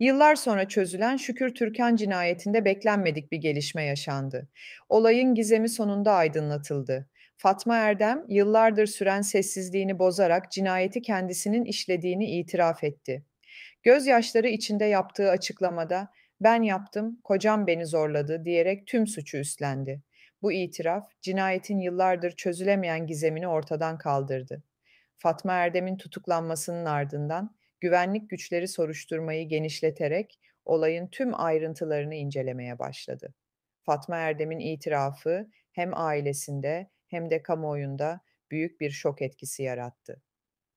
Yıllar sonra çözülen Şükür Türkan cinayetinde beklenmedik bir gelişme yaşandı. Olayın gizemi sonunda aydınlatıldı. Fatma Erdem yıllardır süren sessizliğini bozarak cinayeti kendisinin işlediğini itiraf etti. Gözyaşları içinde yaptığı açıklamada "Ben yaptım, kocam beni zorladı." diyerek tüm suçu üstlendi. Bu itiraf cinayetin yıllardır çözülemeyen gizemini ortadan kaldırdı. Fatma Erdem'in tutuklanmasının ardından güvenlik güçleri soruşturmayı genişleterek olayın tüm ayrıntılarını incelemeye başladı. Fatma Erdem'in itirafı hem ailesinde hem de kamuoyunda büyük bir şok etkisi yarattı.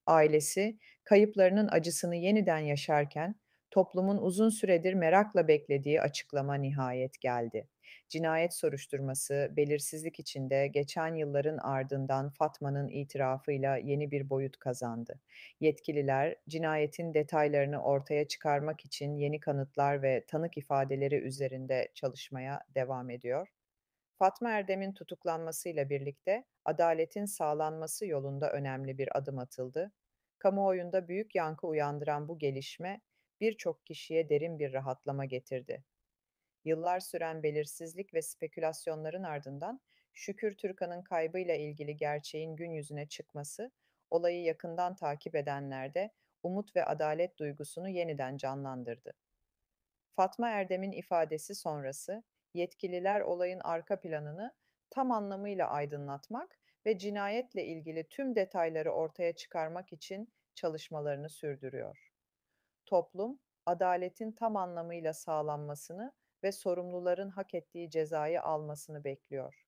Ailesi kayıplarının acısını yeniden yaşarken toplumun uzun süredir merakla beklediği açıklama nihayet geldi. Cinayet soruşturması belirsizlik içinde geçen yılların ardından Fatma'nın itirafıyla yeni bir boyut kazandı. Yetkililer cinayetin detaylarını ortaya çıkarmak için yeni kanıtlar ve tanık ifadeleri üzerinde çalışmaya devam ediyor. Fatma Erdem'in tutuklanmasıyla birlikte adaletin sağlanması yolunda önemli bir adım atıldı. Kamuoyunda büyük yankı uyandıran bu gelişme birçok kişiye derin bir rahatlama getirdi. Yıllar süren belirsizlik ve spekülasyonların ardından Şükür Türkan'ın kaybıyla ilgili gerçeğin gün yüzüne çıkması, olayı yakından takip edenlerde umut ve adalet duygusunu yeniden canlandırdı. Fatma Erdem'in ifadesi sonrası yetkililer olayın arka planını tam anlamıyla aydınlatmak ve cinayetle ilgili tüm detayları ortaya çıkarmak için çalışmalarını sürdürüyor toplum adaletin tam anlamıyla sağlanmasını ve sorumluların hak ettiği cezayı almasını bekliyor.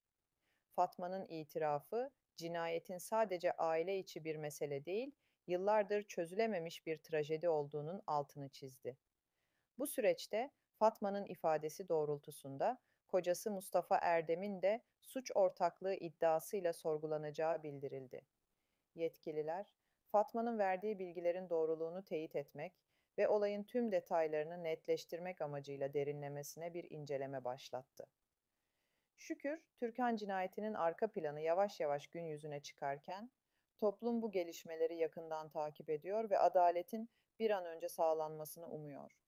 Fatma'nın itirafı cinayetin sadece aile içi bir mesele değil, yıllardır çözülememiş bir trajedi olduğunun altını çizdi. Bu süreçte Fatma'nın ifadesi doğrultusunda kocası Mustafa Erdem'in de suç ortaklığı iddiasıyla sorgulanacağı bildirildi. Yetkililer, Fatma'nın verdiği bilgilerin doğruluğunu teyit etmek ve olayın tüm detaylarını netleştirmek amacıyla derinlemesine bir inceleme başlattı. Şükür, Türkan cinayetinin arka planı yavaş yavaş gün yüzüne çıkarken, toplum bu gelişmeleri yakından takip ediyor ve adaletin bir an önce sağlanmasını umuyor.